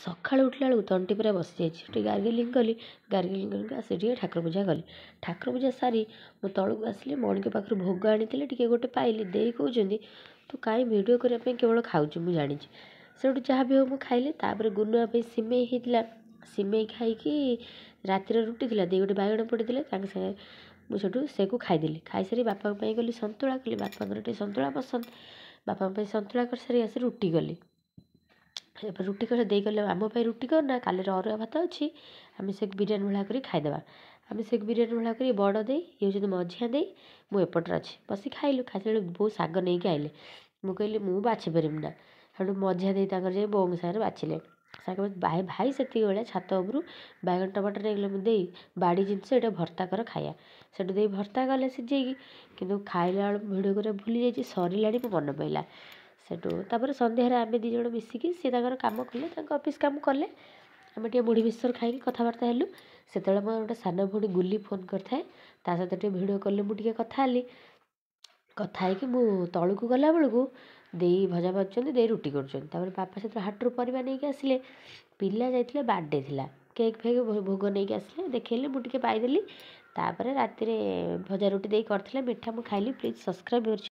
ସକାଳୁ ଉଠିଲା ବେଳକୁ ତଣ୍ଟି ପୁରା ବସିଯାଇଛି ସେଠି ଗାର୍ଗିଲିଙ୍ଗ କଲି ଗାର୍ଗିଲିଙ୍ଗ କରିକି ଆସି ଟିକେ ଠାକୁର ପୂଜା କଲି ଠାକୁର ପୂଜା ସାରି ମୁଁ ତଳକୁ ଆସିଲି ମଣିଙ୍କ ପାଖରୁ ଭୋଗ ଆଣିଥିଲି ଟିକେ ଗୋଟେ ପାଇଲି ଦେଇ କହୁଛନ୍ତି ତୁ କାଇଁ ଭିଡ଼ିଓ କରିବା ପାଇଁ କେବଳ ଖାଉଛୁ ମୁଁ ଜାଣିଛି ସେଠୁ ଯାହା ବି ହଉ ମୁଁ ଖାଇଲି ତାପରେ ଗୁନୁଆ ପାଇଁ ସିମେଇ ହେଇଥିଲା ସିମେଇ ଖାଇକି ରାତିରେ ରୁଟି ଥିଲା ଦୁଇ ଗୋଟେ ବାଇଗଣ ପଡ଼ିଥିଲେ ତାଙ୍କ ସାଙ୍ଗେ ମୁଁ ସେଠୁ ସେକୁ ଖାଇଦେଲି ଖାଇସାରି ବାପାଙ୍କ ପାଇଁ ଗଲି ସନ୍ତୁଳା କଲି ବାପାଙ୍କର ଟିକେ ସନ୍ତୁଳା ପସନ୍ଦ ବାପାଙ୍କ ପାଇଁ ସନ୍ତୁଳା କରିସାରି ଆସି ରୁଟି କଲି ଏବେ ରୁଟି କରି ଦେଇଗଲେ ଆମ ପାଇଁ ରୁଟି କର ନା କାଲିର ଅରୁଆ ଭାତ ଅଛି ଆମେ ସେ ବିରିୟାନୀ ଭଳିଆ କରି ଖାଇଦେବା ଆମେ ସେ ବିରିୟାନୀ ଭଳିଆ କରି ବଡ଼ ଦେଇ ଇଏ ହେଉଛନ୍ତି ମଝିଆ ଦେଇ ମୁଁ ଏପଟରେ ଅଛି ବସି ଖାଇଲୁ ଖାଇସାରିଲା ବେଳକୁ ବୋଉ ଶାଗ ନେଇକି ଆଇଲେ ମୁଁ କହିଲି ମୁଁ ବାଛି ପାରିବି ନା ହେଠୁ ମଝିଆ ଦେଇ ତାଙ୍କର ଯାଇ ବୋଉଙ୍କ ସାଙ୍ଗରେ ବାଛିଲେ ଶାଗ ଭାଇ ଭାଇ ସେତିକି ବେଳେ ଛାତ ଉପରୁ ବାଇଗଣ ଟମାଟୋ ନେଇଗଲେ ମୁଁ ଦେଇ ବାଡ଼ି ଜିନିଷ ଏଇଟା ଭର୍ତ୍ତା କର ଖାଇବା ସେଠୁ ଦେଇ ଭର୍ତ୍ତା କଲେ ସିଝେଇକି କିନ୍ତୁ ଖାଇଲା ବେଳକୁ ଭିଡ଼ିଓ କରିବାକୁ ଭୁଲି ଯାଇଛି ସରିଲାଣି ମୋ ମନେ ପଡ଼ିଲା ସେଠୁ ତା'ପରେ ସନ୍ଧ୍ୟାରେ ଆମେ ଦୁଇ ଜଣ ମିଶିକି ସିଏ ତାଙ୍କର କାମ କଲେ ତାଙ୍କ ଅଫିସ୍ କାମ କଲେ ଆମେ ଟିକେ ମୁଢ଼ି ମିକ୍ସଚର୍ ଖାଇକି କଥାବାର୍ତ୍ତା ହେଲୁ ସେତେବେଳେ ମୋର ଗୋଟେ ସାନ ଭଉଣୀ ଗୁଲି ଫୋନ୍ କରିଥାଏ ତା ସହିତ ଟିକେ ଭିଡ଼ିଓ କଲେ ମୁଁ ଟିକେ କଥା ହେଲି କଥା ହେଇକି ମୁଁ ତଳକୁ ଗଲାବେଳକୁ ଦେଇ ଭଜା ଭାଜୁଛନ୍ତି ଦେଇ ରୁଟି କରୁଛନ୍ତି ତା'ପରେ ବାପା ସେଥିରେ ହାଟରୁ ପରିବା ନେଇକି ଆସିଲେ ପିଲା ଯାଇଥିଲେ ବାର୍ଥଡ଼େ ଥିଲା କେକ୍ ଫେକ୍ ଭୋଗ ନେଇକି ଆସିଲେ ଦେଖେଇଲେ ମୁଁ ଟିକେ ପାଇଦେଲି ତା'ପରେ ରାତିରେ ଭଜା ରୁଟି ଦେଇ କରିଥିଲେ ମିଠା ମୁଁ ଖାଇଲି ପ୍ଲିଜ୍ ସବସ୍କ୍ରାଇବ୍